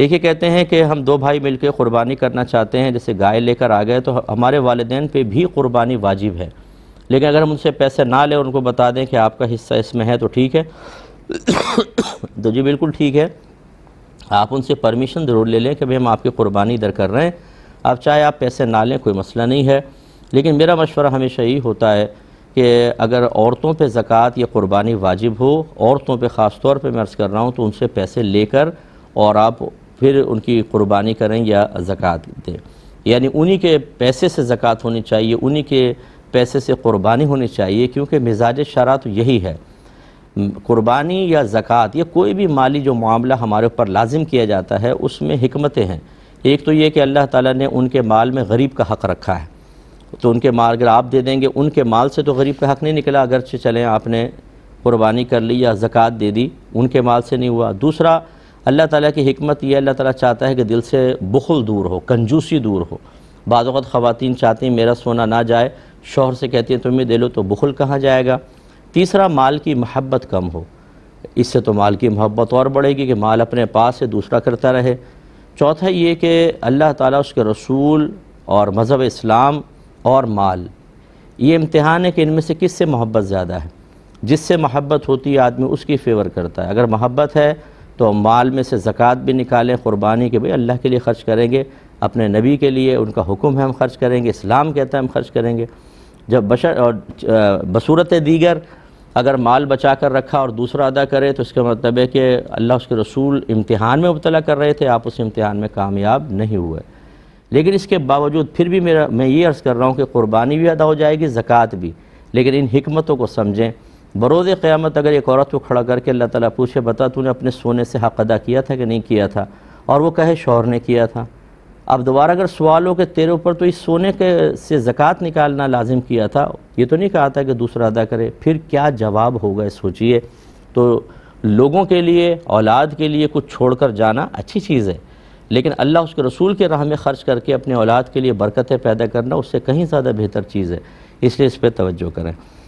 एक ही कहते हैं कि हम दो भाई मिलकर क़ुरबानी करना चाहते हैं जैसे गाय लेकर आ गए तो हमारे वालदेन पे भी क़ुरबानी वाजिब है लेकिन अगर हम उनसे पैसे ना लें उनको बता दें कि आपका हिस्सा इसमें है तो ठीक है तो जी बिल्कुल ठीक है आप उनसे परमिशन ज़रूर ले लें कि भाई हम आपकी क़ुरबानी इधर कर रहे हैं आप चाहे आप पैसे ना लें कोई मसला नहीं है लेकिन मेरा मशवरा हमेशा यही होता है कि अगर औरतों पे ज़क़़त या कुर्बानी वाजिब हो औरतों पे ख़ास तौर पे मैं अर्ज़ कर रहा हूँ तो उनसे पैसे लेकर और आप फिर उनकी कुर्बानी करें या ज़क़़त दें यानी उन्हीं के पैसे से ज़क़़त होनी चाहिए उन्हीं के पैसे से कुर्बानी होनी चाहिए क्योंकि मिजाज शरा तो यही है कुर्बानी या ज़क़़त या कोई भी माली जो मामला हमारे ऊपर लाजिम किया जाता है उसमें हमतें हैं एक तो ये कि अल्लाह ताला ने उनके माल में गरीब का हक़ रखा है तो उनके माल अगर आप दे देंगे उनके माल से तो गरीब का हक़ नहीं निकला अगर चलें आपने कुर्बानी कर ली या ज़क़़त दे दी उनके माल से नहीं हुआ दूसरा अल्लाह ताला की हमत यह अल्लाह ताला चाहता है कि दिल से बुखल दूर हो कंजूसी दूर हो बाज़त ख़वान चाहती हैं मेरा सोना ना जाए शोहर से कहती हैं तुम्हें दे लो तो बुखल कहाँ जाएगा तीसरा माल की महब्बत कम हो इससे तो माल की महब्बत और बढ़ेगी कि माल अपने पास से दूसरा करता रहे चौथा ये कि अल्लाह ताला उसके रसूल और मज़हब इस्लाम और माल ये इम्तहान है कि इनमें से किस से मोहब्बत ज़्यादा है जिससे महब्बत होती है आदमी उसकी फ़ेवर करता है अगर मोहब्बत है तो माल में से ज़क़़त भी निकालें क़ुरबानी के भाई अल्लाह के लिए ख़र्च करेंगे अपने नबी के लिए उनका हुक्म है हम ख़र्च करेंगे इस्लाम कहता है हम ख़र्च करेंगे जब बशर और बसूरत दीगर अगर माल बचा कर रखा और दूसरा अदा करे तो इसका मतलब है कि अल्लाह उसके रसूल इम्तहान में मुबला कर रहे थे आप उस इम्तहान में कामयाब नहीं हुए लेकिन इसके बावजूद फिर भी मेरा मैं ये अर्ज़ कर रहा हूँ कि क़ुरबानी भी अदा हो जाएगी ज़क़़त भी लेकिन इन हमतों को समझें बरोज़ क़्यामत अगर एक औरत को खड़ा करके अल्लाह ताला पूछे बता तूने अपने सोने से हक़ अदा किया था कि नहीं किया था और वो कहे शोहर ने किया था अब दोबारा अगर सवाल हो कि तेरे ऊपर तो इस सोने के से ज़क़़त निकालना लाजिम किया था ये तो नहीं कहा था कि दूसरा अदा करे फिर क्या जवाब होगा सोचिए तो लोगों के लिए औलाद के लिए कुछ छोड़ कर जाना अच्छी चीज़ है लेकिन अल्लाह उसके रसूल के राह में ख़र्च करके अपने औलाद के लिए बरकतें पैदा करना उससे कहीं ज़्यादा बेहतर चीज़ है इसलिए इस पर तवज्जो करें